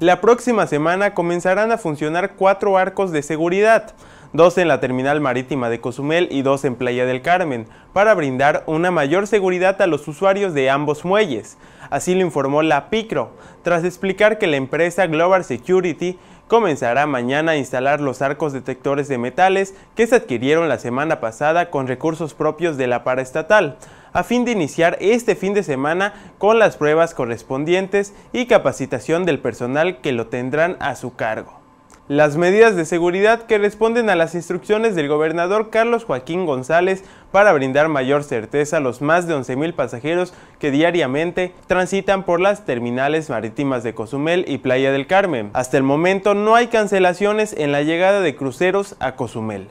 La próxima semana comenzarán a funcionar cuatro arcos de seguridad, dos en la terminal marítima de Cozumel y dos en Playa del Carmen, para brindar una mayor seguridad a los usuarios de ambos muelles. Así lo informó la PICRO, tras explicar que la empresa Global Security comenzará mañana a instalar los arcos detectores de metales que se adquirieron la semana pasada con recursos propios de la paraestatal, a fin de iniciar este fin de semana con las pruebas correspondientes y capacitación del personal que lo tendrán a su cargo. Las medidas de seguridad que responden a las instrucciones del gobernador Carlos Joaquín González para brindar mayor certeza a los más de 11.000 pasajeros que diariamente transitan por las terminales marítimas de Cozumel y Playa del Carmen. Hasta el momento no hay cancelaciones en la llegada de cruceros a Cozumel.